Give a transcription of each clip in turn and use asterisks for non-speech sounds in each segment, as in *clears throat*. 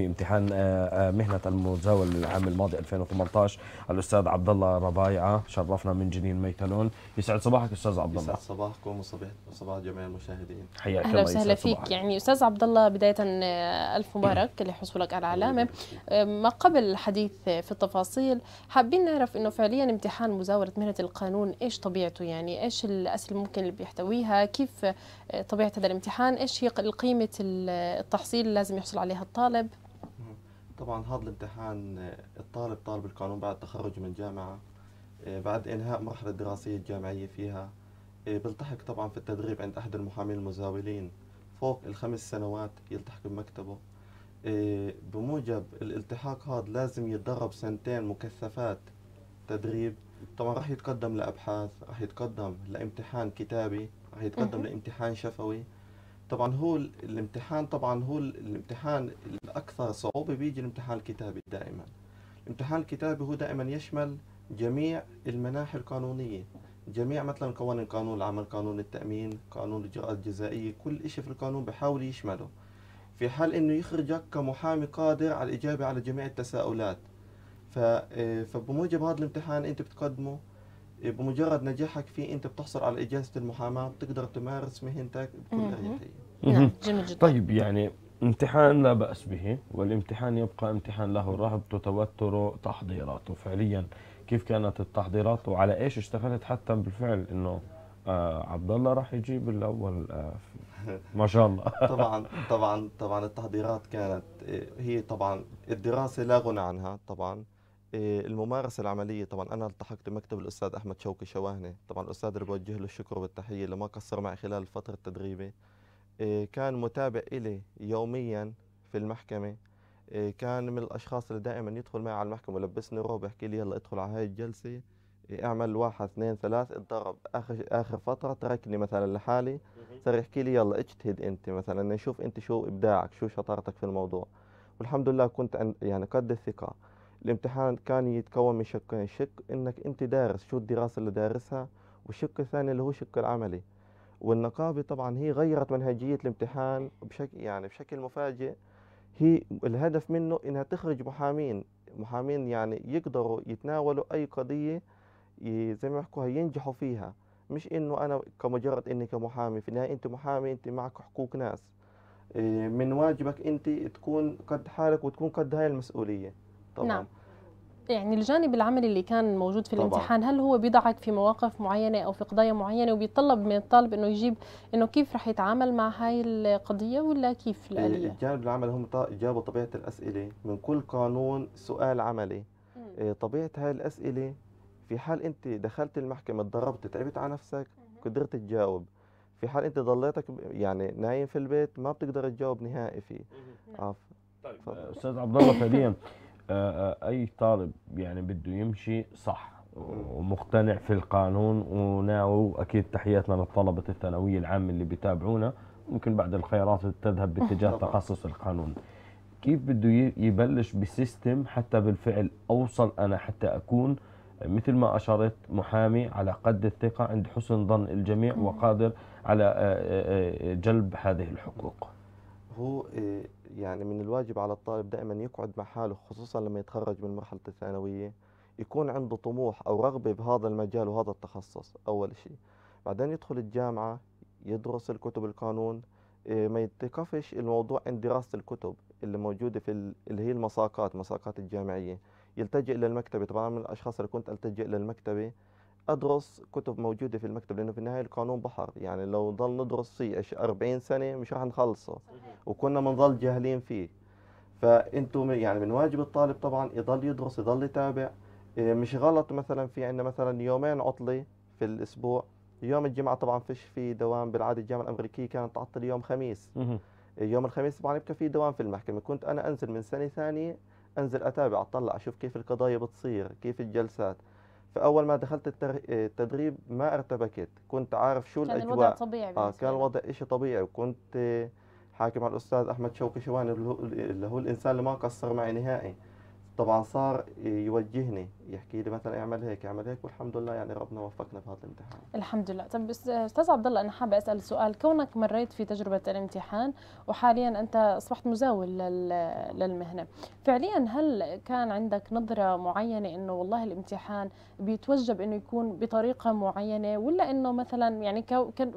في امتحان آه، آه، مهنة المتزاول العام الماضي 2018 الأستاذ عبد الله ربايعة شرفنا من جنين ميتالون يسعد صباحك أستاذ عبد الله يسعد صباحكم وصباح صباح جميع المشاهدين حياك أهلا وسهلا فيك صباحك. يعني أستاذ عبد الله بداية آه، ألف مبارك *clears throat* لحصولك على العلامة ما قبل الحديث في التفاصيل حابين نعرف أنه فعليا امتحان مزاولة مهنة القانون إيش طبيعته يعني إيش الأسئلة ممكن اللي بيحتويها كيف طبيعة هذا الامتحان إيش هي قيمة التحصيل اللي لازم يحصل عليها الطالب طبعا هذا الامتحان الطالب طالب القانون بعد تخرج من جامعة آه، بعد إنهاء مرحلة دراسية الجامعية فيها آه، بلتحق طبعا في التدريب عند أحد المحامين المزاولين فوق الخمس سنوات يلتحق بمكتبه آه، بموجب الالتحاق هذا لازم يتدرب سنتين مكثفات تدريب طبعا راح يتقدم لأبحاث راح يتقدم لامتحان كتابي راح يتقدم لامتحان شفوي طبعا هو الامتحان طبعا هو الامتحان الاكثر صعوبه بيجي الامتحان الكتابي دائما الامتحان الكتابي هو دائما يشمل جميع المناحي القانونيه جميع مثلا قوانين قانون العمل قانون التامين قانون الاجراءات الجزائيه كل شيء في القانون بحاول يشمله في حال انه يخرجك كمحامي قادر على الاجابه على جميع التساؤلات آه، فبموجب هذا الامتحان انت بتقدمه بمجرد نجاحك فيه انت بتحصل على اجازه المحاماه بتقدر تمارس مهنتك بكل اريحيه. نعم جميل جدا. طيب يعني امتحان لا بأس به والامتحان يبقى امتحان له رهبته توتره تحضيراته فعليا كيف كانت التحضيرات وعلى ايش اشتغلت حتى بالفعل انه آه عبد الله راح يجيب الاول آه ما شاء الله *laughs* طبعا طبعا طبعا التحضيرات كانت آه، هي طبعا الدراسه لا غنى عنها طبعا إيه، الممارسه العمليه طبعا انا التحقت بمكتب الاستاذ احمد شوقي شواهنه طبعا الاستاذ اللي بوجه له الشكر والتحيه اللي ما قصر معي خلال الفتره التدريبيه إيه، كان متابع إلي يوميا في المحكمة إيه، كان من الأشخاص اللي دائما يدخل معي على المحكمة ولبسني روب يحكي لي يلا ادخل على هاي الجلسة اعمل واحد اثنين ثلاث اتدرب آخر, آخر فترة تركني مثلا لحالي صار يحكي لي يلا اجتهد أنت مثلا نشوف أنت شو إبداعك شو شطارتك في الموضوع والحمد لله كنت يعني قد الثقة الامتحان كان يتكون من شقين شق انك انت دارس شو الدراسه اللي دارسها والشق الثاني اللي هو الشق العملي والنقابه طبعا هي غيرت منهجيه الامتحان بشكل يعني بشكل مفاجئ هي الهدف منه انها تخرج محامين محامين يعني يقدروا يتناولوا اي قضيه زي ما يحكوها ينجحوا فيها مش انه انا كمجرد اني كمحامي في النهايه انت محامي انت معك حقوق ناس إيه، من واجبك انت تكون قد حالك وتكون قد هاي المسؤوليه طبعا نعم. يعني الجانب العملي اللي كان موجود في طبعا. الامتحان هل هو بيضعك في مواقف معينه او في قضايا معينه وبيطلب من الطالب انه يجيب انه كيف رح يتعامل مع هاي القضيه ولا كيف الاليه؟ الجانب العملي هم جابوا طبيعه الاسئله من كل قانون سؤال عملي مم. إيه، طبيعه هاي الاسئله في حال انت دخلت المحكمه تدربت تعبت على نفسك قدرت تجاوب في حال انت ضليتك يعني نايم في البيت ما بتقدر تجاوب نهائي فيه طيب استاذ عبد الله فعليا *laughs* آه، آه، اي طالب يعني بده يمشي صح ومقتنع في القانون وناوي اكيد تحياتنا للطلبه الثانويه العامه اللي بيتابعونا ممكن بعد الخيارات تذهب باتجاه *laughs* تخصص القانون كيف بده يبلش بسيستم حتى بالفعل اوصل انا حتى اكون مثل ما اشرت محامي على قد الثقه عند حسن ظن الجميع وقادر على آه، جلب هذه الحقوق هو يعني من الواجب على الطالب دائما يقعد مع حاله خصوصا لما يتخرج من مرحله الثانويه يكون عنده طموح او رغبه بهذا المجال وهذا التخصص اول شيء بعدين يدخل الجامعه يدرس الكتب القانون إيه، ما يتكفش الموضوع عند دراسه الكتب اللي موجوده في اللي هي المساقات مساقات الجامعيه يلتجئ للمكتبه طبعا من الاشخاص اللي كنت التجئ للمكتبه ادرس كتب موجوده في المكتب لانه في النهايه القانون بحر يعني لو ضل ندرس فيه 40 سنه مش راح نخلصه وكنا بنضل جاهلين فيه فانتم يعني من واجب الطالب طبعا يضل يدرس يضل يتابع إيه، مش غلط مثلا في عندنا مثلا يومين عطله في الاسبوع يوم الجمعه طبعا فيش في دوام بالعاده الجامعه الامريكيه كانت تعطل يوم خميس إيه، يوم الخميس طبعا يبقى في دوام في المحكمه كنت انا انزل من سنه ثانيه انزل اتابع اطلع اشوف كيف القضايا بتصير كيف الجلسات فاول ما دخلت التدريب ما ارتبكت كنت عارف شو كان الاجواء الوضع طبيعي اه كان الوضع شيء طبيعي وكنت حاكي مع الاستاذ احمد شوقي شواني اللي هو الانسان اللي ما قصر معي نهائي طبعا صار يوجهني يحكي لي مثلا اعمل هيك اعمل هيك والحمد لله يعني ربنا وفقنا في هذا الامتحان الحمد لله طب استاذ عبد الله انا حابه اسال سؤال كونك مريت في تجربه الامتحان وحاليا انت اصبحت مزاول للمهنه فعليا هل كان عندك نظره معينه انه والله الامتحان بيتوجب انه يكون بطريقه معينه ولا انه مثلا يعني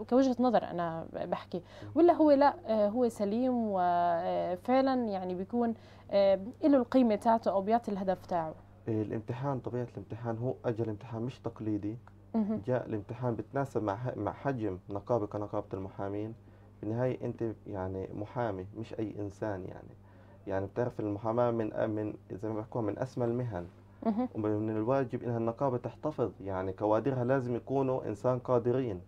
كوجهه نظر انا بحكي ولا هو لا هو سليم وفعلا يعني بيكون آه، له القيمه تاعته او طبيعه الهدف تاعه الامتحان طبيعه الامتحان هو اجى الامتحان مش تقليدي جاء الامتحان بتناسب مع مع حجم نقابك كنقابه المحامين بالنهايه انت يعني محامي مش اي انسان يعني يعني بتعرف المحاماه من من زي ما بحكوها من اسمى المهن ومن الواجب انها النقابه تحتفظ يعني كوادرها لازم يكونوا انسان قادرين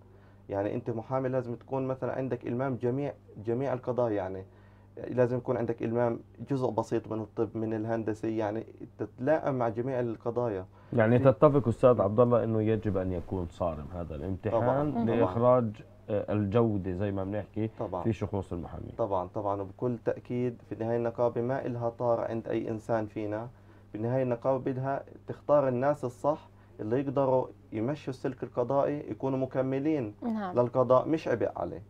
يعني انت محامي لازم تكون مثلا عندك المام جميع جميع القضايا يعني لازم يكون عندك إلمام جزء بسيط من الطب من الهندسة يعني تتلائم مع جميع القضايا يعني تتفق أستاذ عبد الله أنه يجب أن يكون صارم هذا الامتحان طبعاً. لإخراج آه، الجودة زي ما بنحكي في شخوص المحامين طبعا طبعا وبكل تأكيد في النهاية النقابة ما إلها طار عند أي إنسان فينا في النهايه النقابة بدها تختار الناس الصح اللي يقدروا يمشوا السلك القضائي يكونوا مكملين نعم. للقضاء مش عبء عليه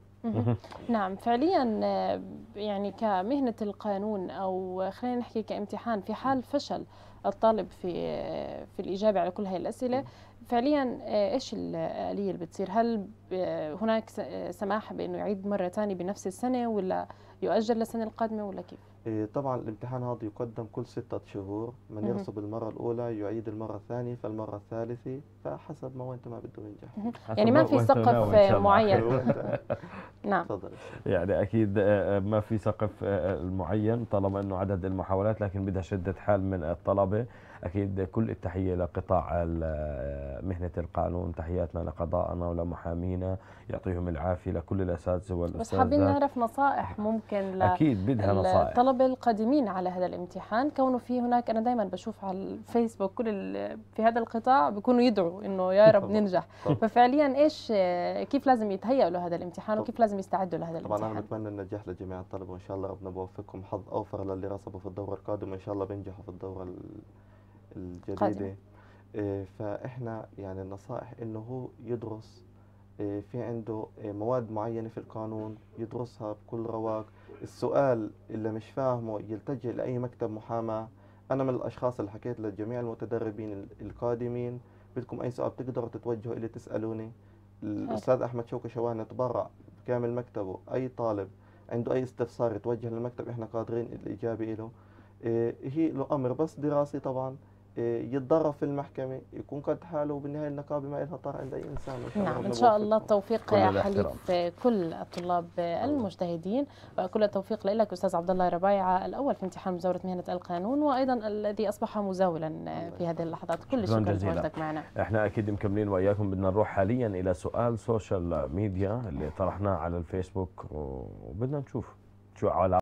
نعم فعليا آه، يعني كمهنة القانون أو خلينا نحكي كامتحان في حال فشل الطالب في آه، في الإجابة على كل هاي الأسئلة فعليا آه، ايش الاليه اللي بتصير هل آه، هناك آه، سماح بانه يعيد مره ثانيه بنفس السنه ولا يؤجل للسنه القادمه ولا كيف إيه، طبعا الامتحان هذا يقدم كل ستة شهور من يرسب المرة الأولى يعيد المرة الثانية فالمرة الثالثة فحسب ما وين ما بده ينجح يعني ما في سقف معين نعم يعني أكيد ما في سقف معين طالما أنه عدد المحاولات لكن بدها شدة حال من الطلبة أكيد كل التحية لقطاع مهنة القانون تحياتنا لقضائنا ولمحامينا يعطيهم العافية لكل الأساتذة والأساتذة بس حابين نعرف نصائح ممكن أكيد بدها نصائح الطلبة القادمين على هذا الامتحان كونه في هناك أنا دائما بشوف على الفيسبوك كل في هذا القطاع بيكونوا يدعوا إنه يا *laughs* رب ننجح ففعليا إيش كيف لازم يتهيأوا لهذا الامتحان وكيف لازم يستعدوا لهذا الامتحان طبعا أنا بتمنى النجاح لجميع الطلبة وإن شاء الله ربنا بوفقكم حظ أوفر للي رسبوا في الدورة القادمة إن شاء الله بينجحوا في الدورة الجديدة آه، فإحنا يعني النصائح إنه هو يدرس آه، في عنده آه، مواد معينة في القانون يدرسها بكل رواق السؤال اللي مش فاهمه يلتجئ لأي مكتب محاماة أنا من الأشخاص اللي حكيت لجميع المتدربين القادمين بدكم أي سؤال بتقدروا تتوجهوا إلي تسألوني الأستاذ أحمد شوكي شوان تبرع بكامل مكتبه أي طالب عنده أي استفسار يتوجه للمكتب إحنا قادرين الإجابة إله هي له أمر بس دراسي طبعا إيه، يتضرر في المحكمة يكون قد حاله وبالنهاية النقابة ما لها طار عند أي إنسان نعم إن شاء الله التوفيق يا حليف كل الطلاب المجتهدين وكل التوفيق لك أستاذ عبد الله ربايعة الأول في امتحان مزاولة مهنة القانون وأيضا الذي أصبح مزاولا في هذه اللحظات كل شكرا لوجودك معنا احنا أكيد مكملين وإياكم بدنا نروح حاليا إلى سؤال سوشيال ميديا اللي طرحناه على الفيسبوك وبدنا نشوف شو على